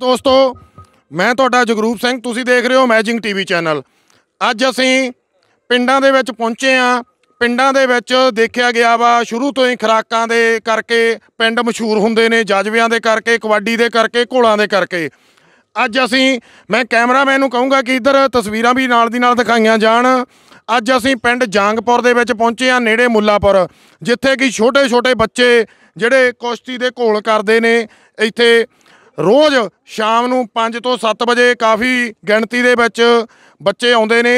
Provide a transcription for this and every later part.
ਦੋਸਤੋ ਮੈਂ ਤੁਹਾਡਾ ਜਗਰੂਪ ਸਿੰਘ ਤੁਸੀਂ ਦੇਖ ਰਹੇ ਹੋ ਮੈਜਿੰਗ ਟੀਵੀ ਚੈਨਲ ਅੱਜ ਅਸੀਂ ਪਿੰਡਾਂ ਦੇ ਵਿੱਚ ਪਹੁੰਚੇ ਆ ਪਿੰਡਾਂ ਦੇ ਵਿੱਚ ਦੇਖਿਆ ਗਿਆ ਵਾ ਸ਼ੁਰੂ ਤੋਂ ਹੀ ਖਰਾਕਾਂ ਦੇ ਕਰਕੇ ਪਿੰਡ ਮਸ਼ਹੂਰ ਹੁੰਦੇ ਨੇ ਜੱਜਵਿਆਂ ਦੇ ਕਰਕੇ ਕਬੱਡੀ ਦੇ ਕਰਕੇ ਘੋਲਾਂ ਦੇ ਕਰਕੇ ਅੱਜ ਅਸੀਂ ਮੈਂ ਕੈਮਰਾਮੈਨ ਨੂੰ ਕਹੂੰਗਾ ਕਿ ਇੱਧਰ ਤਸਵੀਰਾਂ ਵੀ ਨਾਲ ਦੀ ਨਾਲ ਦਿਖਾਈਆਂ ਜਾਣ ਅੱਜ ਅਸੀਂ ਪਿੰਡ ਜਾਂਗਪੁਰ ਦੇ ਵਿੱਚ ਪਹੁੰਚੇ ਆ ਨੇੜੇ ਮੁੱਲਾਪੁਰ ਜਿੱਥੇ ਕਿ ਛੋਟੇ-ਛੋਟੇ ਬੱਚੇ ਜਿਹੜੇ ਕੁਸ਼ਤੀ ਦੇ ਘੋਲ ਕਰਦੇ ਨੇ ਇੱਥੇ ਰੋਜ਼ ਸ਼ਾਮ ਨੂੰ 5 ਤੋਂ 7 ਵਜੇ ਕਾਫੀ ਗਿਣਤੀ ਦੇ ਵਿੱਚ ਬੱਚੇ ਆਉਂਦੇ ਨੇ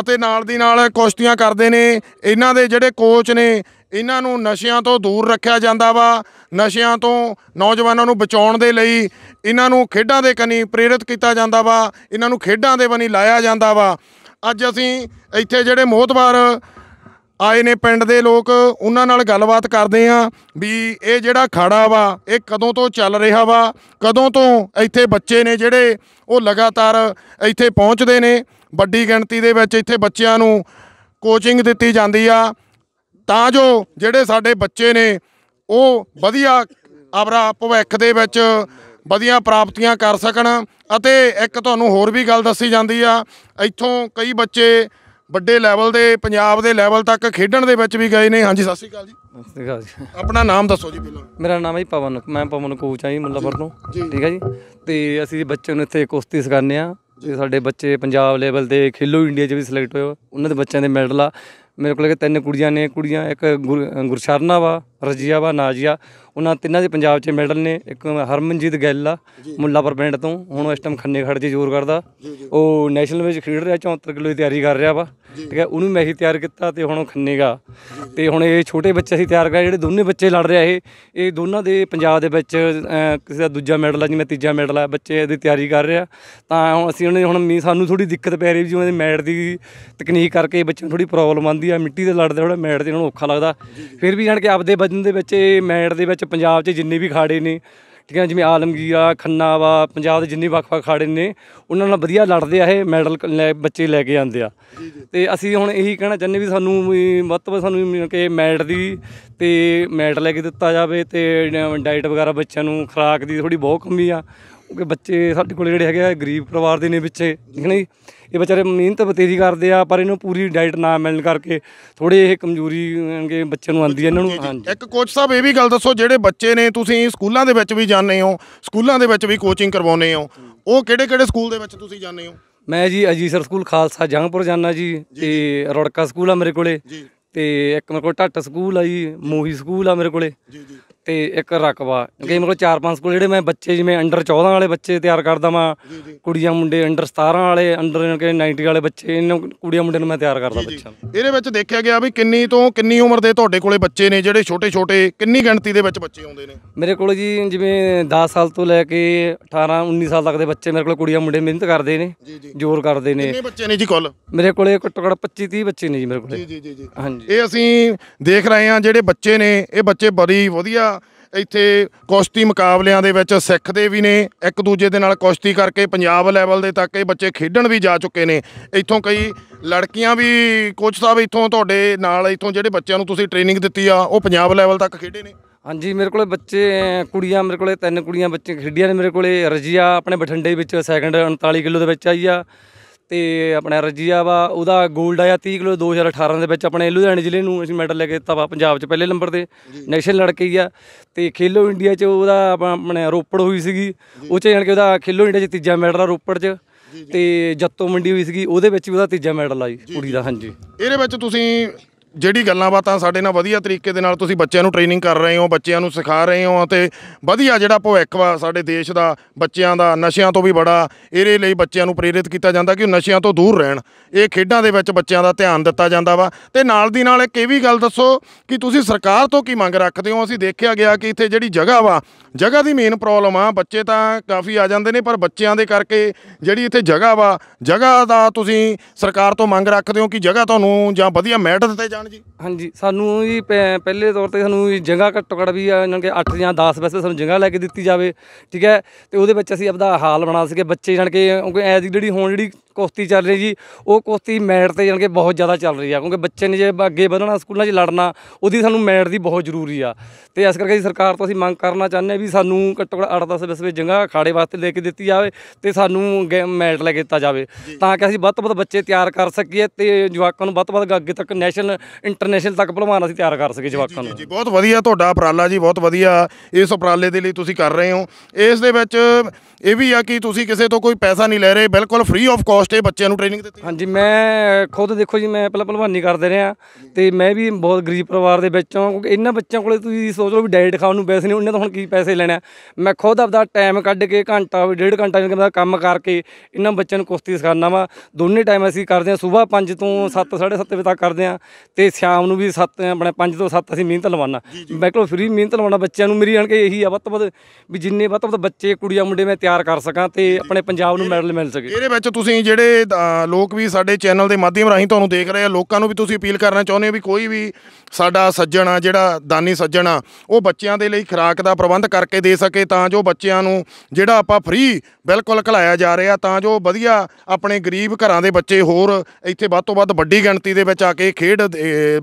ਅਤੇ ਨਾਲ ਦੀ ਨਾਲ ਕੁਸ਼ਤੀਆਂ ਕਰਦੇ ਨੇ ਇਹਨਾਂ ਦੇ ਜਿਹੜੇ ਕੋਚ ਨੇ ਇਹਨਾਂ ਨੂੰ ਨਸ਼ਿਆਂ ਤੋਂ ਦੂਰ ਰੱਖਿਆ ਜਾਂਦਾ ਵਾ ਨਸ਼ਿਆਂ ਤੋਂ ਨੌਜਵਾਨਾਂ ਨੂੰ ਬਚਾਉਣ ਦੇ ਲਈ ਇਹਨਾਂ ਨੂੰ ਖੇਡਾਂ ਦੇ ਕਨੀ ਪ੍ਰੇਰਿਤ ਕੀਤਾ ਜਾਂਦਾ ਵਾ ਇਹਨਾਂ ਨੂੰ ਖੇਡਾਂ ਦੇ ਬਣੀ ਲਾਇਆ ਜਾਂਦਾ ਵਾ ਅੱਜ ਅਸੀਂ ਇੱਥੇ ਜਿਹੜੇ ਮੋਤਵਾਰ ਆਏ ਨੇ ਪਿੰਡ ਦੇ ਲੋਕ ਉਹਨਾਂ ਨਾਲ ਗੱਲਬਾਤ ਕਰਦੇ ਆ ਵੀ ਇਹ ਜਿਹੜਾ ਖਾੜਾ ਵਾ ਇਹ ਕਦੋਂ ਤੋਂ ਚੱਲ ਰਿਹਾ ਵਾ ਕਦੋਂ ਤੋਂ ਇੱਥੇ ਬੱਚੇ ਨੇ ਜਿਹੜੇ ਉਹ ਲਗਾਤਾਰ ਇੱਥੇ ਪਹੁੰਚਦੇ ਨੇ ਵੱਡੀ ਗਿਣਤੀ ਦੇ ਵਿੱਚ ਇੱਥੇ ਬੱਚਿਆਂ ਨੂੰ ਕੋਚਿੰਗ ਦਿੱਤੀ ਜਾਂਦੀ ਆ ਤਾਂ ਜੋ ਜਿਹੜੇ ਸਾਡੇ ਬੱਚੇ ਨੇ ਉਹ ਵਧੀਆ ਆਪਣਾ ਭਵਿੱਖ ਦੇ ਵਿੱਚ ਵਧੀਆ ਪ੍ਰਾਪਤੀਆਂ ਕਰ ਸਕਣ ਅਤੇ ਇੱਕ ਤੁਹਾਨੂੰ ਹੋਰ ਵੀ ਗੱਲ ਦੱਸੀ ਜਾਂਦੀ ਆ ਇੱਥੋਂ ਕਈ ਬੱਚੇ ਵੱਡੇ ਲੈਵਲ ਦੇ ਪੰਜਾਬ ਦੇ ਲੈਵਲ ਤੱਕ ਖੇਡਣ ਦੇ ਵਿੱਚ ਵੀ ਗਏ ਨੇ ਹਾਂਜੀ ਸਤਿ ਸ਼੍ਰੀ ਅਕਾਲ ਜੀ ਸਤਿ ਸ਼੍ਰੀ ਅਕਾਲ ਜੀ ਆਪਣਾ ਨਾਮ ਦੱਸੋ ਜੀ ਪਹਿਲਾਂ ਮੇਰਾ ਨਾਮ ਹੈ ਪਵਨ ਮੈਂ ਪਵਨ ਕੋਚ ਆ ਜੀ ਮੁੱਲਾਪੁਰ ਤੋਂ ਠੀਕ ਹੈ ਜੀ ਤੇ ਅਸੀਂ ਬੱਚਿਆਂ ਨੂੰ ਇੱਥੇ ਕੁਸ਼ਤੀ ਸਿਖਾਉਂਦੇ ਆ ਤੇ ਸਾਡੇ ਬੱਚੇ ਪੰਜਾਬ ਲੈਵਲ ਦੇ ਖੇਲੋ ਇੰਡੀਆ 'ਚ ਵੀ ਸਿਲੈਕਟ ਹੋਏ ਉਹਨਾਂ ਦੇ ਬੱਚਿਆਂ ਦੇ ਮੈਡਲ ਆ ਮੇਰੇ ਕੋਲ ਤਿੰਨ ਕੁੜੀਆਂ ਨੇ ਕੁੜੀਆਂ ਇੱਕ ਗੁਰਸ਼ਰਨਾ ਵਾ ਰਜੀਆਵਾ ਨਾਜੀਆ ਉਹਨਾਂ ਤਿੰਨਾਂ ਦੇ ਪੰਜਾਬ 'ਚ ਮੈਡਲ ਨੇ ਇੱਕ ਹਰਮਨਜੀਤ ਗੈਲ ਆ ਮੁੱਲਾਪੁਰ ਪਿੰਡ ਤੋਂ ਹੁਣ ਇਸ ਟਾਈਮ ਖੰਨੇ ਖੜ 'ਚ ਜ਼ੋਰ ਕਰਦਾ ਉਹ ਨੈਸ਼ਨਲ ਵਿੱਚ ਖੇਡ ਰਿਹਾ 74 ਕਿਲੋ ਦੀ ਤਿਆਰੀ ਕਰ ਰਿਹਾ ਵਾ ਠੀਕ ਹੈ ਉਹਨੂੰ ਮੈਂ ਹੀ ਤਿਆਰ ਕੀਤਾ ਤੇ ਹੁਣ ਉਹ ਖੰਨੇਗਾ ਤੇ ਹੁਣ ਇਹ ਛੋਟੇ ਬੱਚੇ ਸੀ ਤਿਆਰ ਕਰਾ ਜਿਹੜੇ ਦੋਨੇ ਬੱਚੇ ਲੜ ਰਿਹਾ ਇਹ ਇਹ ਦੋਨਾਂ ਦੇ ਪੰਜਾਬ ਦੇ ਵਿੱਚ ਕਿਸੇ ਦਾ ਦੂਜਾ ਮੈਡਲ ਆ ਜਿਵੇਂ ਤੀਜਾ ਮੈਡਲ ਆ ਬੱਚੇ ਇਹਦੀ ਤਿਆਰੀ ਕਰ ਰਿਹਾ ਤਾਂ ਹੁਣ ਅਸੀਂ ਉਹਨੇ ਹੁਣ ਮੀ ਸਾਨੂੰ ਥੋੜੀ ਦਿੱਕਤ ਪੈ ਰਹੀ ਜਿਵੇਂ ਮੈਟ ਦੀ ਤਕਨੀਕ ਕਰਕੇ ਬੱਚਿਆਂ ਨੂੰ ਥੋੜੀ ਪ੍ਰੋਬਲਮ ਆਉਂਦੀ ਆ ਮਿੱਟੀ ਦੇ ਲੜਦੇ ਥੋੜਾ ਮੈਟ ਤੇ ਉਹਨਾਂ ਨੂੰ ਔਖਾ ਲੱਗਦਾ ਫਿਰ ਵੀ ਜਾਣ ਕੇ ਆਪਦੇ ਦਿਨ ਦੇ ਵਿੱਚ ਇਹ ਮੈਟ ਦੇ ਵਿੱਚ ਪੰਜਾਬ 'ਚ ਜਿੰਨੇ ਵੀ ਖਾੜੇ ਨੇ ਠੀਕ ਹੈ ਜਿਵੇਂ ਆਲਮਗੀਰਾ ਖੰਨਾਵਾ ਖੰਨਾ ਵਾ ਪੰਜਾਬ ਦੇ ਜਿੰਨੇ ਵੱਖ-ਵੱਖ ਖਾੜੇ ਨੇ ਉਹਨਾਂ ਨਾਲ ਵਧੀਆ ਲੜਦੇ ਆ ਇਹ ਮੈਡਲ ਬੱਚੇ ਲੈ ਕੇ ਆਉਂਦੇ ਆ ਤੇ ਅਸੀਂ ਹੁਣ ਇਹੀ ਕਹਿਣਾ ਚਾਹੁੰਦੇ ਵੀ ਸਾਨੂੰ ਮਤਲਬ ਸਾਨੂੰ ਕਿ ਮੈਟ ਦੀ ਤੇ ਮੈਟ ਲੈ ਕੇ ਦਿੱਤਾ ਜਾਵੇ ਤੇ ਡਾਈਟ ਵਗੈਰਾ ਬੱਚਿਆਂ ਨੂੰ ਖੁਰਾਕ ਦੀ ਥੋੜੀ ਬਹੁਤ ਕਮੀ ਆ ਕਿ ਬੱਚੇ ਸਾਡੇ ਕੋਲ ਜਿਹੜੇ ਹੈਗੇ ਆ ਗਰੀਬ ਪਰਿਵਾਰ ਦੇ ਨੇ ਵਿੱਚੇ ਠੀਕ ਨਹੀਂ ਇਹ ਵਿਚਾਰੇ ਮਿਹਨਤ ਬਤੇਰੀ ਕਰਦੇ ਆ ਪਰ ਇਹਨੂੰ ਪੂਰੀ ਡਾਈਟ ਨਾ ਮਿਲਣ ਕਰਕੇ ਥੋੜੇ ਇਹ ਕਮਜ਼ੋਰੀ ਕੇ ਬੱਚੇ ਨੂੰ ਆਂਦੀ ਹੈ ਇਹਨਾਂ ਨੂੰ ਹਾਂਜੀ ਇੱਕ ਕੋਚ ਸਾਹਿਬ ਇਹ ਵੀ ਗੱਲ ਦੱਸੋ ਜਿਹੜੇ ਬੱਚੇ ਨੇ ਤੁਸੀਂ ਸਕੂਲਾਂ ਦੇ ਵਿੱਚ ਵੀ ਜਾਂਦੇ ਹੋ ਸਕੂਲਾਂ ਦੇ ਵਿੱਚ ਵੀ ਕੋਚਿੰਗ ਕਰਵਾਉਂਦੇ ਹੋ ਉਹ ਕਿਹੜੇ ਕਿਹੜੇ ਸਕੂਲ ਦੇ ਵਿੱਚ ਤੁਸੀਂ ਜਾਂਦੇ ਹੋ ਮੈਂ ਜੀ ਅਜੀਸਰ ਸਕੂਲ ਖਾਲਸਾ ਜੰਗਪੁਰ ਜਾਂਦਾ ਜੀ ਤੇ ਰੜਕਾ ਸਕੂਲ ਆ ਮੇਰੇ ਕੋਲੇ ਜੀ ਤੇ ਇੱਕ ਮੇਰੇ ਕੋਲ ਟੱਟ ਸਕੂਲ ਆ ਜੀ ਮੋਹੀ ਸਕੂਲ ਆ ਮੇਰੇ ਕੋਲੇ ਜੀ ਜੀ ਤੇ ਇੱਕ ਰਕਬਾ ਕਿਉਂਕਿ ਮੇਰੇ ਕੋਲ ਚਾਰ ਪੰਜ ਸਕੂਲ ਜਿਹੜੇ ਮੈਂ ਬੱਚੇ ਜਿਵੇਂ ਅੰਡਰ 14 ਵਾਲੇ ਬੱਚੇ ਤਿਆਰ ਕਰਦਾ ਮਾਂ ਕੁੜੀਆਂ ਮੁੰਡੇ ਅੰਡਰ 17 ਵਾਲੇ ਅੰਡਰ 90 ਵਾਲੇ ਬੱਚੇ ਇਹਨਾਂ ਕੁੜੀਆਂ ਮੁੰਡੇ ਨੂੰ ਮੈਂ ਤਿਆਰ ਕਰਦਾ ਬੱਚਾ ਇਹਦੇ ਵਿੱਚ ਦੇਖਿਆ ਗਿਆ ਵੀ ਕਿੰਨੀ ਤੋਂ ਕਿੰਨੀ ਉਮਰ ਦੇ ਤੁਹਾਡੇ ਕੋਲੇ ਬੱਚੇ ਨੇ ਜਿਹੜੇ ਛੋਟੇ ਛੋਟੇ ਕਿੰਨੀ ਗਿਣਤੀ ਦੇ ਵਿੱਚ ਬੱਚੇ ਆਉਂਦੇ ਨੇ ਮੇਰੇ ਕੋਲ ਜੀ ਜਿਵੇਂ 10 ਸਾਲ ਤੋਂ ਲੈ ਕੇ 18 19 ਸਾਲ ਤੱਕ ਦੇ ਬੱਚੇ ਮੇਰੇ ਕੋਲ ਕੁੜੀਆਂ ਮੁੰਡੇ ਮਿਹਨਤ ਕਰਦੇ ਨੇ ਜੋਰ ਕਰਦੇ ਨੇ ਕਿੰਨੇ ਬੱਚੇ ਨੇ ਜੀ ਕੁੱਲ ਮੇਰੇ ਕੋਲੇ ਘੱਟੋ 25 30 ਬੱਚੇ ਨੇ ਜੀ ਮੇਰੇ ਕੋਲੇ ਜੀ ਜੀ ਜੀ ਹਾਂਜੀ ਇਹ ਅਸੀਂ ਦੇਖ ਰਹੇ ਹਾਂ ਜਿਹੜੇ ਬੱਚੇ ਨੇ ਇਹ ਬੱਚੇ ਬੜੀ ਵਧੀਆ ਇੱਥੇ ਕੁਸ਼ਤੀ ਮੁਕਾਬਲਿਆਂ ਦੇ ਵਿੱਚ ਸਿੱਖਦੇ ਵੀ ਨੇ ਇੱਕ ਦੂਜੇ ਦੇ ਨਾਲ ਕੁਸ਼ਤੀ ਕਰਕੇ ਪੰਜਾਬ ਲੈਵਲ ਦੇ ਤੱਕ ਇਹ ਬੱਚੇ ਖੇਡਣ ਵੀ ਜਾ ਚੁੱਕੇ ਨੇ ਇੱਥੋਂ ਕਈ ਲੜਕੀਆਂ ਵੀ ਕੋਚ ਸਾਹਿਬ ਇੱਥੋਂ ਤੁਹਾਡੇ ਨਾਲ ਇੱਥੋਂ ਜਿਹੜੇ ਬੱਚਿਆਂ ਨੂੰ ਤੁਸੀਂ ਟ੍ਰੇਨਿੰਗ ਦਿੱਤੀ ਆ ਉਹ ਪੰਜਾਬ ਲੈਵਲ ਤੱਕ ਖੇਡੇ ਨੇ ਹਾਂਜੀ ਮੇਰੇ ਕੋਲੇ ਬੱਚੇ ਕੁੜੀਆਂ ਮੇਰੇ ਕੋਲੇ ਤਿੰਨ ਕੁੜੀਆਂ ਬੱਚੇ ਖੇਡੀਆਂ ਨੇ ਮੇਰੇ ਕੋਲੇ ਰਜੀਆ ਆਪਣੇ ਬਠਿੰਡੇ ਵਿੱਚ ਸੈਕੰਡ 39 ਕਿਲੋ ਦੇ ਵਿੱਚ ਆਈ ਆ ਤੇ ਆਪਣਾ ਰਜੀਆ ਵਾ ਉਹਦਾ 골ਡ ਆਇਆ 30 ਕਿਲੋ 2018 ਦੇ ਵਿੱਚ ਆਪਣੇ ਲੁਧਿਆਣਾ ਜ਼ਿਲ੍ਹੇ ਨੂੰ ਅਸੀਂ ਮੈਡਲ ਲੈ ਕੇ ਦਿੱਤਾ ਵਾ ਪੰਜਾਬ 'ਚ ਪਹਿਲੇ ਨੰਬਰ ਤੇ ਨੈਸ਼ਨਲ ਲੜ ਕੇ ਆ ਤੇ ਖੇਲੋ ਇੰਡੀਆ 'ਚ ਉਹਦਾ ਆਪਣੇ ਰੋਪੜ ਹੋਈ ਸੀਗੀ ਉਹ 'ਚ ਜਾਣ ਕੇ ਉਹਦਾ ਖੇਲੋ ਇੰਡੀਆ 'ਚ ਤੀਜਾ ਮੈਡਲ ਆ ਰੋਪੜ 'ਚ ਤੇ ਜੱਤੋ ਮੰਡੀ ਹੋਈ ਸੀਗੀ ਉਹਦੇ ਵਿੱਚ ਵੀ ਉਹਦਾ ਤੀਜਾ ਮੈਡਲ ਆ ਜੀ ਕੁੜੀ ਦਾ ਹਾਂਜੀ ਇਹਦੇ ਵਿੱਚ ਤੁਸੀਂ ਜਿਹੜੀ ਗੱਲਾਂ ਬਾਤਾਂ ਸਾਡੇ ਨਾਲ ਵਧੀਆ ਤਰੀਕੇ ਦੇ ਨਾਲ ਤੁਸੀਂ ਬੱਚਿਆਂ ਨੂੰ ਟ੍ਰੇਨਿੰਗ ਕਰ ਰਹੇ ਹੋ ਬੱਚਿਆਂ ਨੂੰ ਸਿਖਾ ਰਹੇ ਹੋ ਤੇ ਵਧੀਆ ਜਿਹੜਾ ਭਵਿੱਖ ਵਾ ਸਾਡੇ ਦੇਸ਼ ਦਾ ਬੱਚਿਆਂ ਦਾ ਨਸ਼ਿਆਂ ਤੋਂ ਵੀ ਬੜਾ ਇਹਦੇ ਲਈ ਬੱਚਿਆਂ ਨੂੰ ਪ੍ਰੇਰਿਤ ਕੀਤਾ ਜਾਂਦਾ ਕਿ ਉਹ ਨਸ਼ਿਆਂ ਤੋਂ ਦੂਰ ਰਹਿਣ ਇਹ ਖੇਡਾਂ ਦੇ ਵਿੱਚ ਬੱਚਿਆਂ ਦਾ ਧਿਆਨ ਦਿੱਤਾ ਜਾਂਦਾ ਵਾ ਤੇ ਨਾਲ ਦੀ ਨਾਲ ਇੱਕ ਇਹ ਵੀ ਗੱਲ ਦੱਸੋ ਕਿ ਤੁਸੀਂ ਸਰਕਾਰ ਤੋਂ ਕੀ ਮੰਗ ਰੱਖਦੇ ਹੋ ਅਸੀਂ ਦੇਖਿਆ ਗਿਆ ਕਿ ਇੱਥੇ ਜਿਹੜੀ ਜਗ੍ਹਾ ਵਾ ਜਗ੍ਹਾ ਦੀ ਮੇਨ ਪ੍ਰੋਬਲਮ ਆ ਬੱਚੇ ਤਾਂ ਕਾਫੀ ਆ ਜਾਂਦੇ ਨੇ ਪਰ ਬੱਚਿਆਂ ਦੇ ਕਰਕੇ ਜਿਹੜੀ ਇੱਥੇ ਜਗ੍ਹਾ ਵਾ ਜਗ੍ਹਾ ਦਾ ਤੁਸੀਂ ਸਰਕਾਰ ਤੋਂ ਮੰਗ ਰੱਖਦੇ ਹੋ ਕਿ ਜਗ੍ਹਾ ਤੁਹਾਨੂੰ ਜਾਂ ਵਧੀਆ ਮੈਟ ਦਿੱਤੇ ਜਾਣ ਜਾਣ ਜੀ ਹਾਂਜੀ ਸਾਨੂੰ ਜੀ ਪਹਿਲੇ ਤੌਰ ਤੇ ਸਾਨੂੰ ਜਗ੍ਹਾ ਘੱਟੋ ਘੱਟ ਵੀ ਇਹਨਾਂ ਕੇ 8 ਜਾਂ 10 ਵੈਸੇ ਸਾਨੂੰ ਜਗ੍ਹਾ ਲੈ ਕੇ ਦਿੱਤੀ ਜਾਵੇ ਠੀਕ ਹੈ ਤੇ ਉਹਦੇ ਵਿੱਚ ਅਸੀਂ ਆਪਦਾ ਹਾਲ ਬਣਾ ਸਕੇ ਬੱਚੇ ਜਣ ਕੇ ਕਿਉਂਕਿ ਐਜ ਜਿਹੜੀ ਹੁਣ ਜਿਹੜੀ ਕੁਸ਼ਤੀ ਚੱਲ ਰਹੀ ਜੀ ਉਹ ਕੁਸ਼ਤੀ ਮੈਟ ਤੇ ਜਣ ਕੇ ਬਹੁਤ ਜ਼ਿਆਦਾ ਚੱਲ ਰਹੀ ਆ ਕਿਉਂਕਿ ਬੱਚੇ ਨੇ ਜੇ ਅੱਗੇ ਵਧਣਾ ਸਕੂਲਾਂ 'ਚ ਲੜਨਾ ਉਹਦੀ ਸਾਨੂੰ ਮੈਟ ਦੀ ਬਹੁਤ ਜ਼ਰੂਰੀ ਆ ਤੇ ਇਸ ਕਰਕੇ ਜੀ ਸਰਕਾਰ ਤੋਂ ਅਸੀਂ ਮੰਗ ਕਰਨਾ ਚਾਹੁੰਦੇ ਆ ਵੀ ਸਾਨੂੰ ਘੱਟੋ ਘੱਟ 8-10 ਵਿਸਵੇ ਜਗ੍ਹਾ ਅਖਾੜੇ ਵਾਸਤੇ ਲੈ ਕੇ ਦਿੱਤੀ ਜਾਵੇ ਤੇ ਸਾਨੂੰ ਮੈਟ ਲੈ ਕੇ ਦਿੱਤਾ ਜਾਵੇ ਤਾਂ ਕਿ ਅਸੀਂ ਵੱਧ ਤੋਂ ਵੱਧ ਬੱਚੇ ਤਿਆਰ ਕਰ ਸਕੀਏ ਤੇ ਜਵਾਕਾਂ ਨੂੰ ਵੱਧ ਤੋਂ ਵੱਧ ਅੱਗੇ ਤੱਕ ਨੈਸ਼ਨਲ ਇੰਟਰਨੈਸ਼ਨਲ ਤੱਕ ਭਲਵਾਨ ਅਸੀਂ ਤਿਆਰ ਕਰ ਸਕੇ ਜਵਾਕਾਂ ਨੂੰ ਜੀ ਬਹੁਤ ਵਧੀਆ ਤੁਹਾਡਾ ਉਪਰਾਲਾ ਜੀ ਬਹੁਤ ਵਧੀਆ ਇਸ ਉਪਰਾਲੇ ਦੇ ਲਈ ਤੁਸੀਂ ਕਰ ਰਹੇ ਹੋ ਇਸ ਦੇ ਵਿੱਚ ਇਹ ਵੀ ਆ ਕਿ ਤੁਸੀਂ ਕਿਸੇ ਤੋਂ ਕੋਈ ਪੈਸਾ ਨਹੀਂ ਲੈ ਰਹੇ ਬਿਲਕੁਲ ਫ੍ਰੀ ਆਫ ਕਾਸਟ ਇਹ ਬੱਚਿਆਂ ਨੂੰ ਟ੍ਰੇਨਿੰਗ ਦਿੱਤੀ ਹਾਂਜੀ ਮੈਂ ਖੁਦ ਦੇਖੋ ਜੀ ਮੈਂ ਪਹਿਲਾਂ ਭਲਵਾਨੀ ਕਰਦੇ ਰਿਹਾ ਤੇ ਮੈਂ ਵੀ ਬਹੁਤ ਗਰੀਬ ਪਰਿਵਾਰ ਦੇ ਵਿੱਚੋਂ ਕਿਉਂਕਿ ਇਹਨਾਂ ਬੱਚਿਆਂ ਕੋਲੇ ਤੁਸੀਂ ਸੋਚ ਲਓ ਵੀ ਡਾਈਟ ਖਾਣ ਨੂੰ ਪੈਸੇ ਨਹੀਂ ਉਹਨਾਂ ਤੋਂ ਹੁਣ ਕੀ ਪੈਸੇ ਲੈਣਾ ਮੈਂ ਖੁਦ ਆਪਦਾ ਟਾਈਮ ਕੱਢ ਕੇ ਘੰਟਾ ਡੇਢ ਘੰਟਾ ਜਿਹਾ ਕੰਮ ਕਰਕੇ ਇਹਨਾਂ ਬੱਚਿਆਂ ਨੂੰ ਕੁਸ਼ਤੀ ਸਿਖਾਉਣਾ ਵਾ ਦੋਨੇ ਟਾਈਮ ਅਸੀਂ ਕਰਦੇ ਹਾਂ ਸਵੇਰ 5 ਤੋਂ 7 7:30 ਵਜੇ ਤੱਕ ਕਰਦੇ ਹਾਂ ਤੇ ਸ਼ਾਮ ਨੂੰ ਵੀ 7 ਆਪਣੇ 5 ਤੋਂ 7 ਅਸੀਂ ਮਿਹਨਤ ਲਵਾਉਣਾ ਮੈਂ ਕਿਹਾ ਫ੍ਰੀ ਮਿਹਨਤ ਲਵਾਉਣਾ ਬੱਚਿਆਂ ਨੂੰ ਮੇਰੀ ਆਣ ਕੇ ਇਹੀ ਆ ਵੱਧ ਵੱਤ ਵੱਧ ਵੀ ਜਿੰਨੇ ਵੱਧ ਵੱਤ ਵੱਧ ਬੱਚੇ ਕੁੜੀਆਂ ਮੁੰਡੇ ਮੈਂ ਤਿਆਰ ਕਰ ਸਕਾਂ ਤੇ ਆਪਣੇ ਪੰਜਾਬ ਨੂੰ ਮੈਡਲ ਮਿਲ ਸਕੇ ਇਹਦੇ ਵਿੱਚ ਤੁਸੀਂ ਜਿਹੜੇ ਲੋਕ ਵੀ ਸਾਡੇ ਚੈਨਲ ਦੇ ਮਾਧਿਅਮ ਰਾਹੀਂ ਤੁਹਾਨੂੰ ਦੇਖ ਰਹੇ ਆ ਲੋਕਾਂ ਨੂੰ ਵੀ ਤੁਸੀਂ ਅਪੀਲ ਕਰਨਾ ਚਾਹੁੰਦੇ ਹੋ ਵੀ ਕੋਈ ਵੀ ਸਾਡਾ ਸੱਜਣ ਆ ਜਿਹੜਾ ਦਾਨੀ ਸੱਜਣ ਆ ਉਹ ਬੱਚਿਆਂ ਦੇ ਲਈ ਖੁਰਾਕ ਦਾ ਪ੍ਰਬੰਧ ਕਰਕੇ ਦੇ ਸਕੇ ਤਾਂ ਜੋ ਬੱਚਿਆਂ ਨੂੰ ਜਿਹੜਾ ਆਪਾਂ ਫ੍ਰੀ ਬਿਲਕੁਲ ਖਲਾਇਆ ਜਾ ਰਿਹਾ ਤਾਂ ਜੋ ਵਧੀਆ ਆਪਣੇ ਗਰੀਬ ਘਰਾਂ ਦੇ ਬੱਚੇ ਹੋਰ ਇੱਥੇ ਵੱਧ ਤੋਂ ਵੱਧ ਵੱਡੀ ਗਿਣਤੀ ਦੇ ਵਿੱਚ ਆ ਕੇ ਖੇਡ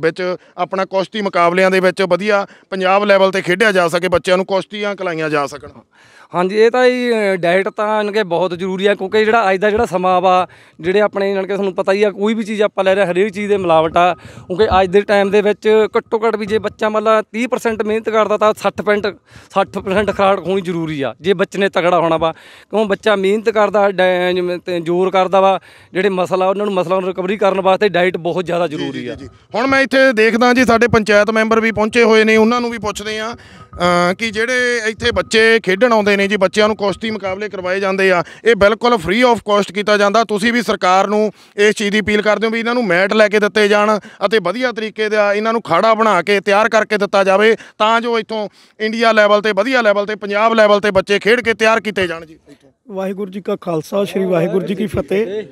ਵਿੱਚ ਆਪਣਾ ਕੁਸ਼ਤੀ ਮੁਕਾਬਲਿਆਂ ਦੇ ਵਿੱਚ ਵਧੀਆ ਪੰਜਾਬ ਲੈਵਲ ਤੇ ਖੇਡਿਆ ਜਾ ਸਕੇ ਬੱਚਿਆਂ ਨੂੰ ਕੁਸ਼ਤੀਆਂ ਕਲਾਈਆਂ ਜਾ ਸਕਣ ਹਾਂਜੀ ਇਹ ਤਾਂ ਹੀ ਡਾਈਟ ਤਾਂ ਇਹਨਾਂ ਕੇ ਬਹੁਤ ਜ਼ਰੂਰੀ ਆ ਕਿਉਂਕਿ ਜਿਹੜਾ ਅੱਜ ਦਾ ਜਿਹੜਾ ਸਮਾਂ ਵਾ ਜਿਹੜੇ ਆਪਣੇ ਇਹਨਾਂ ਕੇ ਤੁਹਾਨੂੰ ਪਤਾ ਹੀ ਆ ਕੋਈ ਵੀ ਚੀਜ਼ ਆਪਾਂ ਲੈ ਰਹੇ ਹਰੇਕ ਚੀਜ਼ ਦੇ ਮਿਲਾਵਟ ਆ ਕਿਉਂਕਿ ਅੱਜ ਦੇ ਟਾਈਮ ਦੇ ਵਿੱਚ ਘੱਟੋ ਘੱਟ ਵੀ ਜੇ ਬੱਚਾ ਮਤਲਬ 30% ਮਿਹਨਤ ਕਰਦਾ ਤਾਂ 60% 60% ਖਰਾੜ ਹੋਣੀ ਜ਼ਰੂਰੀ ਆ ਜੇ ਬੱਚੇ ਨੇ ਤਗੜਾ ਹੋਣਾ ਵਾ ਕਿਉਂ ਬੱਚਾ ਮਿਹਨਤ ਕਰਦਾ ਜੋਰ ਕਰਦਾ ਵਾ ਜਿਹੜੇ ਮਸਲਾ ਉਹਨਾਂ ਨੂੰ ਮਸਲਾ ਨੂੰ ਰਿਕਵਰੀ ਕਰਨ ਵਾਸਤੇ ਡਾਈਟ ਬਹੁਤ ਜ਼ਿਆਦਾ ਜ਼ਰੂਰੀ ਆ ਹੁਣ ਮੈਂ ਇੱਥੇ ਦੇਖਦਾ ਜੀ ਸਾਡੇ ਪੰਚਾਇਤ ਮੈਂਬਰ ਵੀ ਪਹੁੰਚੇ ਹੋਏ ਨੇ ਉਹਨਾਂ ਨੂੰ ਵੀ ਪੁੱਛਦੇ ਆ ਕਿ ਜਿਹੜੇ ਇੱਥੇ ਬੱਚੇ ਖੇਡਣ ਆਉਂਦੇ ਨੇ ਜੀ ਬੱਚਿਆਂ ਨੂੰ ਕੁਸ਼ਤੀ ਮੁਕਾਬਲੇ ਕਰਵਾਏ ਜਾਂਦੇ ਆ ਇਹ ਬਿਲਕੁਲ ਫ੍ਰੀ ਆਫ ਕਾਸਟ ਕੀਤਾ ਜਾਂਦਾ ਤੁਸੀਂ ਵੀ ਸਰਕਾਰ ਨੂੰ ਇਸ ਚੀਜ਼ ਦੀ ਅਪੀਲ ਕਰਦੇ ਹੋ ਵੀ ਇਹਨਾਂ ਨੂੰ ਮੈਟ ਲੈ ਕੇ ਦਿੱਤੇ ਜਾਣ ਅਤੇ ਵਧੀਆ ਤਰੀਕੇ ਦੇ ਇਹਨਾਂ ਨੂੰ ਖਾੜਾ ਬਣਾ ਕੇ ਤਿਆਰ ਕਰਕੇ ਦਿੱਤਾ ਜਾਵੇ ਤਾਂ ਜੋ ਇੱਥੋਂ ਇੰਡੀਆ ਲੈਵਲ ਤੇ ਵਧੀਆ ਲੈਵਲ ਤੇ ਪੰਜਾਬ ਲੈਵਲ ਤੇ ਬੱਚੇ ਖੇਡ ਕੇ ਤਿਆਰ ਕੀਤੇ ਜਾਣ ਜੀ ਵਾਹਿਗੁਰੂ ਜੀ ਕਾ ਖਾਲਸਾ ਸ੍ਰੀ ਵਾਹਿਗੁਰੂ ਜੀ ਕੀ ਫਤਿਹ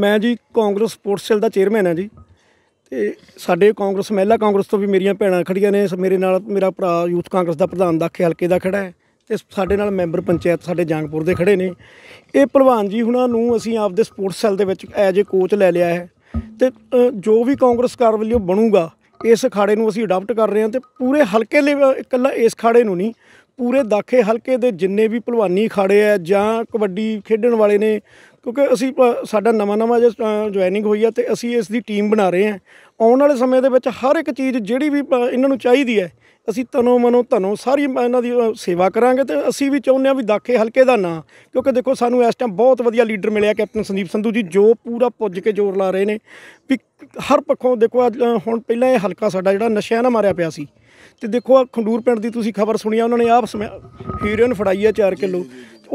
ਮੈਂ ਜੀ ਕਾਂਗਰਸ ਸਪੋਰਟਸ ਸੈਲ ਦਾ ਚੇਅਰਮੈਨ ਹਾਂ ਜੀ ਤੇ ਸਾਡੇ ਕਾਂਗਰਸ ਮਹਿਲਾ ਕਾਂਗਰਸ ਤੋਂ ਵੀ ਮੇਰੀਆਂ ਭੈਣਾਂ ਖੜੀਆਂ ਨੇ ਮੇਰੇ ਨਾਲ ਮੇਰਾ ਭਰਾ ਯੂਥ ਕਾਂਗਰਸ ਦਾ ਪ੍ਰਧਾਨ ਦਾਖੇ ਹਲਕੇ ਦਾ ਖੜਾ ਹੈ ਤੇ ਸਾਡੇ ਨਾਲ ਮੈਂਬਰ ਪੰਚਾਇਤ ਸਾਡੇ ਜੰਗਪੁਰ ਦੇ ਖੜੇ ਨੇ ਇਹ ਪਹਿਲਵਾਨ ਜੀ ਹੁਣਾਂ ਨੂੰ ਅਸੀਂ ਆਪਦੇ ਸਪੋਰਟਸ ਸੈੱਲ ਦੇ ਵਿੱਚ ਐਜ ਏ ਕੋਚ ਲੈ ਲਿਆ ਹੈ ਤੇ ਜੋ ਵੀ ਕਾਂਗਰਸ ਕਾਰ ਵੱਲੋਂ ਬਣੂਗਾ ਇਸ ਅਖਾੜੇ ਨੂੰ ਅਸੀਂ ਅਡਾਪਟ ਕਰ ਰਹੇ ਹਾਂ ਤੇ ਪੂਰੇ ਹਲਕੇ ਲਈ ਇਕੱਲਾ ਇਸ ਅਖਾੜੇ ਨੂੰ ਨਹੀਂ ਪੂਰੇ ਦਾਖੇ ਹਲਕੇ ਦੇ ਜਿੰਨੇ ਵੀ ਪਹਿਲਵਾਨੀ ਅਖਾੜੇ ਆ ਜਾਂ ਕਬੱਡੀ ਖੇਡਣ ਵਾਲੇ ਨੇ ਕਿਉਂਕਿ ਅਸੀਂ ਸਾਡਾ ਨਵਾਂ ਨਵਾਂ ਜਿਹਾ ਜੁਆਇਨਿੰਗ ਹੋਈ ਆ ਤੇ ਅਸੀਂ ਇਸ ਦੀ ਟੀਮ ਬਣਾ ਰਹੇ ਆ ਆਉਣ ਵਾਲੇ ਸਮੇਂ ਦੇ ਵਿੱਚ ਹਰ ਇੱਕ ਚੀਜ਼ ਜਿਹੜੀ ਵੀ ਇਹਨਾਂ ਨੂੰ ਚਾਹੀਦੀ ਹੈ ਅਸੀਂ ਤਨੋ ਮਨੋ ਧਨੋ ਸਾਰੀ ਇਹਨਾਂ ਦੀ ਸੇਵਾ ਕਰਾਂਗੇ ਤੇ ਅਸੀਂ ਵੀ ਚਾਹੁੰਦੇ ਆ ਵੀ ਦਾਖੇ ਹਲਕੇ ਦਾ ਨਾਂ ਕਿਉਂਕਿ ਦੇਖੋ ਸਾਨੂੰ ਇਸ ਟਾਈਮ ਬਹੁਤ ਵਧੀਆ ਲੀਡਰ ਮਿਲਿਆ ਕੈਪਟਨ ਸੰਦੀਪ ਸੰਧੂ ਜੀ ਜੋ ਪੂਰਾ ਪੁੱਜ ਕੇ ਜ਼ੋਰ ਲਾ ਰਹੇ ਨੇ ਵੀ ਹਰ ਪੱਖੋਂ ਦੇਖੋ ਅੱਜ ਹੁਣ ਪਹਿਲਾਂ ਇਹ ਹਲਕਾ ਸਾਡਾ ਜਿਹੜਾ ਨਸ਼ਿਆਂ ਨਾਲ ਮਾਰਿਆ ਪਿਆ ਸੀ ਤੇ ਦੇਖੋ ਆ ਖੰਡੂਰ ਪਿੰਡ ਦੀ ਤੁਸੀਂ ਖਬਰ ਸੁਣੀ ਆ ਉਹਨਾਂ ਨੇ ਆਪ ਹੀਰੋਇਨ ਫੜਾਈ ਆ 4 ਕਿਲੋ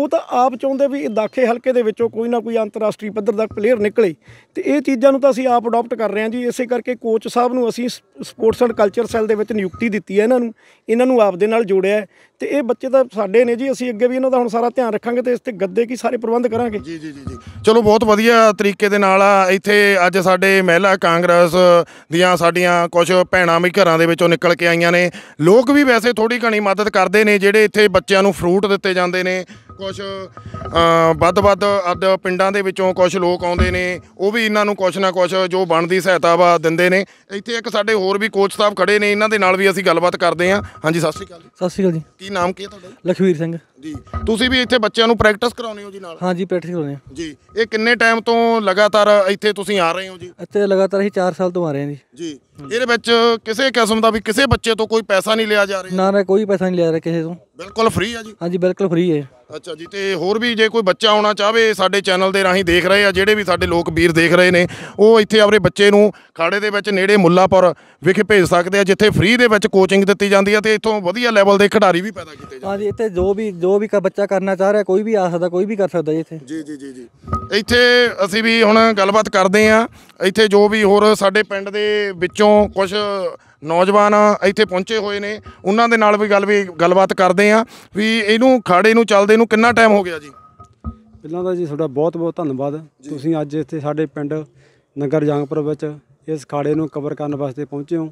ਉਹ ਤਾਂ ਆਪ ਚਾਹੁੰਦੇ ਵੀ ਦਾਖੇ ਹਲਕੇ ਦੇ ਵਿੱਚੋਂ ਕੋਈ ਨਾ ਕੋਈ ਅੰਤਰਰਾਸ਼ਟਰੀ ਪੱਧਰ ਦਾ ਪਲੇਅਰ ਨਿਕਲੇ ਤੇ ਇਹ ਚੀਜ਼ਾਂ ਨੂੰ ਤਾਂ ਅਸੀਂ ਆਪ ਅਡਾਪਟ ਕਰ ਰਹੇ ਹਾਂ ਜੀ ਇਸੇ ਕਰਕੇ ਕੋਚ ਸਾਹਿਬ ਨੂੰ ਅਸੀਂ ਸਪੋਰਟਸ ਐਂਡ ਕਲਚਰ ਸੈੱਲ ਦੇ ਵਿੱਚ ਨਿਯੁਕਤੀ ਦਿੱਤੀ ਹੈ ਇਹਨਾਂ ਨੂੰ ਇਹਨਾਂ ਨੂੰ ਆਪ ਦੇ ਨਾਲ ਜੋੜਿਆ ਤੇ ਇਹ ਬੱਚੇ ਤਾਂ ਸਾਡੇ ਨੇ ਜੀ ਅਸੀਂ ਅੱਗੇ ਵੀ ਇਹਨਾਂ ਦਾ ਹੁਣ ਸਾਰਾ ਧਿਆਨ ਰੱਖਾਂਗੇ ਤੇ ਇਸ ਤੇ ਗੱਦੇ ਕੀ ਸਾਰੇ ਪ੍ਰਬੰਧ ਕਰਾਂਗੇ ਜੀ ਜੀ ਜੀ ਚਲੋ ਬਹੁਤ ਵਧੀਆ ਤਰੀਕੇ ਦੇ ਨਾਲ ਆ ਇੱਥੇ ਅੱਜ ਸਾਡੇ ਮਹਿਲਾ ਕਾਂਗਰਸ ਦੀਆਂ ਸਾਡੀਆਂ ਕੁਝ ਭੈਣਾਂ ਵੀ ਘਰਾਂ ਦੇ ਵਿੱਚੋਂ ਨਿਕਲ ਕੇ ਆਈਆਂ ਨੇ ਲੋਕ ਵੀ ਵੈਸੇ ਥੋੜੀ ਘਣੀ ਮਦਦ ਕਰਦੇ ਨੇ ਜਿਹੜੇ ਇੱਥੇ ਬੱਚਿਆਂ ਨੂੰ ਫਰੂਟ ਦਿੱਤੇ ਜਾਂਦੇ ਨੇ ਕੁਝ ਵੱਧ-ਵੱਧ ਅੱਧ ਪਿੰਡਾਂ ਦੇ ਵਿੱਚੋਂ ਕੁਝ ਲੋਕ ਆਉਂਦੇ ਨੇ ਉਹ ਵੀ ਇਹਨਾਂ ਨੂੰ ਕੁਝ ਨਾ ਕੁਝ ਜੋ ਬਣਦੀ ਸਹਾਇਤਾ ਵਾ ਦਿੰਦੇ ਨੇ ਇੱਥੇ ਇੱਕ ਸਾਡੇ ਹੋਰ ਵੀ ਕੋਚ ਸਾਹਿਬ ਖੜੇ ਨੇ ਇਹਨਾਂ ਦੇ ਨਾਲ ਵੀ ਅਸੀਂ ਗੱਲਬਾਤ ਕਰਦੇ ਹਾਂ ਹਾਂਜੀ ਸਤਿ ਸ਼੍ਰੀ ਅਕਾਲ ਸਤਿ ਸ਼੍ਰੀ ਅਕਾਲ ਜੀ ਕੀ ਨਾਮ ਕੀ ਹੈ ਤੁਹਾਡਾ ਲਖਵੀਰ ਸਿੰਘ ਜੀ ਤੁਸੀਂ ਵੀ ਇੱਥੇ ਬੱਚਿਆਂ ਨੂੰ ਪ੍ਰੈਕਟਿਸ ਕਰਾਉਂਦੇ ਹੋ ਜੀ ਨਾਲ ਹਾਂਜੀ ਪ੍ਰੈਕਟਿਸ ਕਰਾਉਂਦੇ ਆ ਜੀ ਇਹ ਕਿੰਨੇ ਟਾਈਮ ਤੋਂ ਲਗਾਤਾਰ ਇੱਥੇ ਤੁਸੀਂ ਆ ਰਹੇ ਹੋ ਜੀ ਇੱਥੇ ਲਗਾਤਾਰ ਅਸੀਂ 4 ਸਾਲ ਤੋਂ ਆ ਰਹੇ ਹਾਂ ਜੀ ਜੀ ਇਹਦੇ ਵਿੱਚ ਕਿਸੇ ਕਿਸਮ ਦਾ ਵੀ ਕਿਸੇ ਬੱਚੇ ਤੋਂ ਕੋਈ ਪੈਸਾ ਨਹੀਂ ਲਿਆ ਜਾ ਰਿਹਾ ਨਾ ਨਾ ਕੋਈ ਪੈਸਾ ਨਹੀਂ ਲਿਆ ਰਿਹਾ ਕਿਸੇ ਤੋਂ ਬਿਲਕੁਲ ਫ੍ਰੀ ਆ ਜੀ ਹਾਂਜੀ ਬਿਲਕੁਲ ਫ੍ਰੀ ਹੈ ਅੱਛਾ ਜੀ ਤੇ ਹੋਰ ਵੀ ਜੇ ਕੋਈ ਬੱਚਾ ਆਉਣਾ ਚਾਹਵੇ ਸਾਡੇ ਚੈਨਲ ਦੇ ਰਾਹੀਂ ਦੇਖ ਰਹੇ ਆ ਜਿਹੜੇ ਵੀ ਸਾਡੇ ਲੋਕ ਵੀਰ ਦੇਖ ਰਹੇ ਨੇ ਉਹ ਇੱਥੇ ਆਪਣੇ ਬੱਚੇ ਨੂੰ ਖਾੜੇ ਦੇ ਵਿੱਚ ਨੇੜੇ ਮੁੱਲਾਪੁਰ ਵਿਖੇ ਭੇਜ ਸਕਦੇ ਆ ਜਿੱਥੇ ਫ੍ਰੀ ਦੇ ਵਿੱਚ ਕੋਚਿੰਗ ਦਿੱਤੀ ਜਾਂਦੀ ਆ ਤੇ ਇੱਥੋਂ ਵਧੀਆ ਲੈਵਲ ਦੇ ਖਿਡਾਰੀ ਵੀ ਪੈਦਾ ਕੀਤੇ ਜਾਂਦੇ ਹਾਂਜੀ ਇੱਥੇ ਜੋ ਵੀ ਜੋ ਵੀ ਬੱਚਾ ਕਰਨਾ ਚਾਹ ਰਿਹਾ ਕੋਈ ਵੀ ਆ ਸਕਦਾ ਕੋਈ ਵੀ ਕਰ ਸਕਦਾ ਜੀ ਇੱਥੇ ਜੀ ਜੀ ਜੀ ਜੀ ਇੱਥੇ ਅਸੀਂ ਵੀ ਹੁਣ ਗੱਲਬਾਤ ਕਰਦੇ ਆ ਇੱਥੇ ਜੋ ਵੀ ਹੋਰ ਸਾਡੇ ਪਿੰਡ ਦੇ ਵਿੱਚੋਂ ਕੁਝ ਨੌਜਵਾਨ ਇੱਥੇ ਪਹੁੰਚੇ ਹੋਏ ਨੇ ਉਹਨਾਂ ਦੇ ਨਾਲ ਵੀ ਗੱਲ ਵੀ ਗੱਲਬਾਤ ਕਰਦੇ ਆ ਵੀ ਇਹਨੂੰ ਖਾੜੇ ਨੂੰ ਚੱਲਦੇ ਨੂੰ ਕਿੰਨਾ ਟਾਈਮ ਹੋ ਗਿਆ ਜੀ ਪਹਿਲਾਂ ਤਾਂ ਜੀ ਤੁਹਾਡਾ ਬਹੁਤ ਬਹੁਤ ਧੰਨਵਾਦ ਤੁਸੀਂ ਅੱਜ ਇੱਥੇ ਸਾਡੇ ਪਿੰਡ ਨਗਰ ਜੰਗਪੁਰ ਵਿੱਚ ਇਸ ਖਾੜੇ ਨੂੰ ਕਵਰ ਕਰਨ ਵਾਸਤੇ ਪਹੁੰਚੇ ਹੋ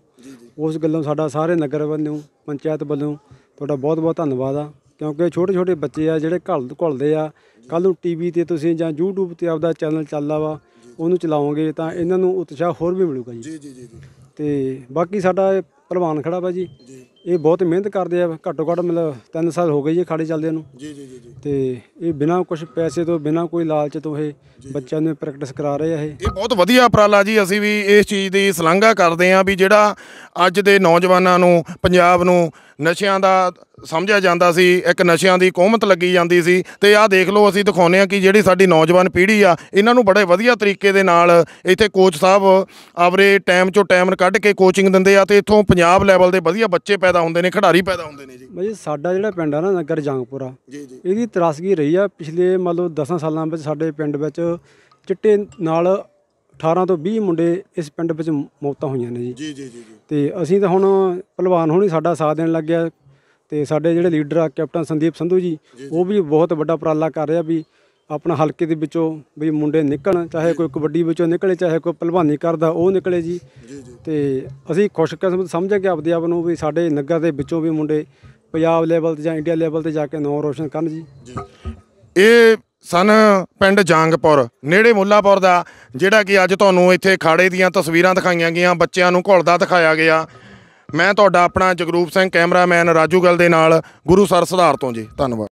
ਉਸ ਗੱਲੋਂ ਸਾਡਾ ਸਾਰੇ ਨਗਰ ਵੱਲੋਂ ਪੰਚਾਇਤ ਵੱਲੋਂ ਤੁਹਾਡਾ ਬਹੁਤ ਬਹੁਤ ਧੰਨਵਾਦ ਆ ਕਿਉਂਕਿ ਛੋਟੇ ਛੋਟੇ ਬੱਚੇ ਆ ਜਿਹੜੇ ਘਲ ਘੁਲਦੇ ਆ ਕੱਲ ਨੂੰ ਟੀਵੀ ਤੇ ਤੁਸੀਂ ਜਾਂ YouTube ਤੇ ਆਪਦਾ ਚੈਨਲ ਚੱਲਦਾ ਵਾ ਉਹਨੂੰ ਚਲਾਓਗੇ ਤਾਂ ਇਹਨਾਂ ਨੂੰ ਉਤਸ਼ਾਹ ਹੋਰ ਵੀ ਮਿਲੂਗਾ ਜੀ ਜੀ ਜੀ ਜੀ ਤੇ ਬਾਕੀ ਸਾਡਾ ਇਹ ਖੜਾ ਵਾ ਜੀ ਇਹ ਬਹੁਤ ਮਿਹਨਤ ਕਰਦੇ ਆ ਘੱਟੋ ਘੱਟ ਮਤਲਬ 3 ਸਾਲ ਹੋ ਗਏ ਜੀ ਖਾੜੀ ਚੱਲਦੇ ਨੂੰ ਜੀ ਜੀ ਜੀ ਤੇ ਇਹ ਬਿਨਾ ਕੁਝ ਪੈਸੇ ਤੋਂ ਬਿਨਾ ਕੋਈ ਲਾਲਚ ਤੋਂ ਇਹ ਬੱਚਿਆਂ ਨੂੰ ਪ੍ਰੈਕਟਿਸ ਕਰਾ ਰਹੇ ਆ ਇਹ ਇਹ ਬਹੁਤ ਵਧੀਆ ਉਪਰਾਲਾ ਜੀ ਅਸੀਂ ਵੀ ਇਸ ਚੀਜ਼ ਦੀ ਸਲਾਘਾ ਕਰਦੇ ਆ ਵੀ ਜਿਹੜਾ ਅੱਜ ਦੇ ਨੌਜਵਾਨਾਂ ਨੂੰ ਪੰਜਾਬ ਨੂੰ ਨਸ਼ਿਆਂ ਦਾ ਸਮਝਿਆ ਜਾਂਦਾ ਸੀ ਇੱਕ ਨਸ਼ਿਆਂ ਦੀ ਕੋਮਤ ਲੱਗੀ ਜਾਂਦੀ ਸੀ ਤੇ ਆਹ ਦੇਖ ਲਓ ਅਸੀਂ ਦਿਖਾਉਂਦੇ ਆ ਕਿ ਜਿਹੜੀ ਸਾਡੀ ਨੌਜਵਾਨ ਪੀੜ੍ਹੀ ਆ ਇਹਨਾਂ ਨੂੰ ਬੜੇ ਵਧੀਆ ਤਰੀਕੇ ਦੇ ਨਾਲ ਇੱਥੇ ਕੋਚ ਸਾਹਿਬ ਆਪਰੇ ਟਾਈਮ ਚੋਂ ਟਾਈਮ ਕੱਢ ਕੇ ਕੋਚਿੰਗ ਦਿੰਦੇ ਆ ਤੇ ਇੱਥੋਂ ਪੰਜਾਬ ਲੈਵਲ ਦੇ ਵਧੀਆ ਬੱਚੇ ਪੈਦਾ ਪੈਦਾ ਹੁੰਦੇ ਨੇ ਖਿਡਾਰੀ ਪੈਦਾ ਹੁੰਦੇ ਨੇ ਜੀ ਬਈ ਸਾਡਾ ਜਿਹੜਾ ਪਿੰਡ ਆ ਨਾ ਨਗਰ ਜੰਗਪੁਰਾ ਜੀ ਜੀ ਇਹਦੀ ਤਰਾਸਗੀ ਰਹੀ ਆ ਪਿਛਲੇ ਮਤਲਬ 10 ਸਾਲਾਂ ਵਿੱਚ ਸਾਡੇ ਪਿੰਡ ਵਿੱਚ ਚਿੱਟੇ ਨਾਲ 18 ਤੋਂ 20 ਮੁੰਡੇ ਇਸ ਪਿੰਡ ਵਿੱਚ ਮੌਤਾਂ ਹੋਈਆਂ ਨੇ ਜੀ ਜੀ ਜੀ ਜੀ ਤੇ ਅਸੀਂ ਤਾਂ ਹੁਣ ਪਹਿਲਵਾਨ ਹੋਣੀ ਸਾਡਾ ਸਾਥ ਦੇਣ ਲੱਗ ਗਿਆ ਤੇ ਸਾਡੇ ਜਿਹੜੇ ਲੀਡਰ ਆ ਕੈਪਟਨ ਸੰਦੀਪ ਸੰਧੂ ਜੀ ਉਹ ਵੀ ਬਹੁਤ ਵੱਡਾ ਉਪਰਾਲਾ ਕਰ ਰਿਹਾ ਵੀ ਆਪਣਾ ਹਲਕੇ ਦੇ ਵਿੱਚੋਂ ਵੀ ਮੁੰਡੇ ਨਿਕਲਣ ਚਾਹੇ ਕੋਈ ਕਬੱਡੀ ਵਿੱਚੋਂ ਨਿਕਲੇ ਚਾਹੇ ਕੋਈ ਪਹਿਲਵਾਨੀ ਕਰਦਾ ਉਹ ਨਿਕਲੇ ਜੀ ਤੇ ਅਸੀਂ ਖੁਸ਼ਕਿਸਮਤ ਕਿ ਆਪਦੇ ਆਪ ਨੂੰ ਵੀ ਸਾਡੇ ਨਗਰ ਦੇ ਵਿੱਚੋਂ ਵੀ ਮੁੰਡੇ ਪੰਜਾਬ ਲੈਵਲ ਤੇ ਜਾਂ ਇੰਡੀਆ ਲੈਵਲ ਤੇ ਜਾ ਕੇ ਨਾਮ ਰੋਸ਼ਨ ਕਰਨ ਜੀ ਇਹ ਸਨ ਪਿੰਡ ਜਾਂਗਪੁਰ ਨੇੜੇ ਮੁੱਲਾਪੁਰ ਦਾ ਜਿਹੜਾ ਕਿ ਅੱਜ ਤੁਹਾਨੂੰ ਇੱਥੇ ਖਾੜੇ ਦੀਆਂ ਤਸਵੀਰਾਂ ਦਿਖਾਈਆਂ ਗਈਆਂ ਬੱਚਿਆਂ ਨੂੰ ਘੁਲਦਾ ਦਿਖਾਇਆ ਗਿਆ ਮੈਂ ਤੁਹਾਡਾ ਆਪਣਾ ਜਗਰੂਪ ਸਿੰਘ ਕੈਮਰਾਮੈਨ ਰਾਜੂ ਗੱਲ ਦੇ ਨਾਲ ਗੁਰੂ ਸਰ ਸੁਧਾਰ ਤੋਂ ਜੀ ਧੰਨਵਾਦ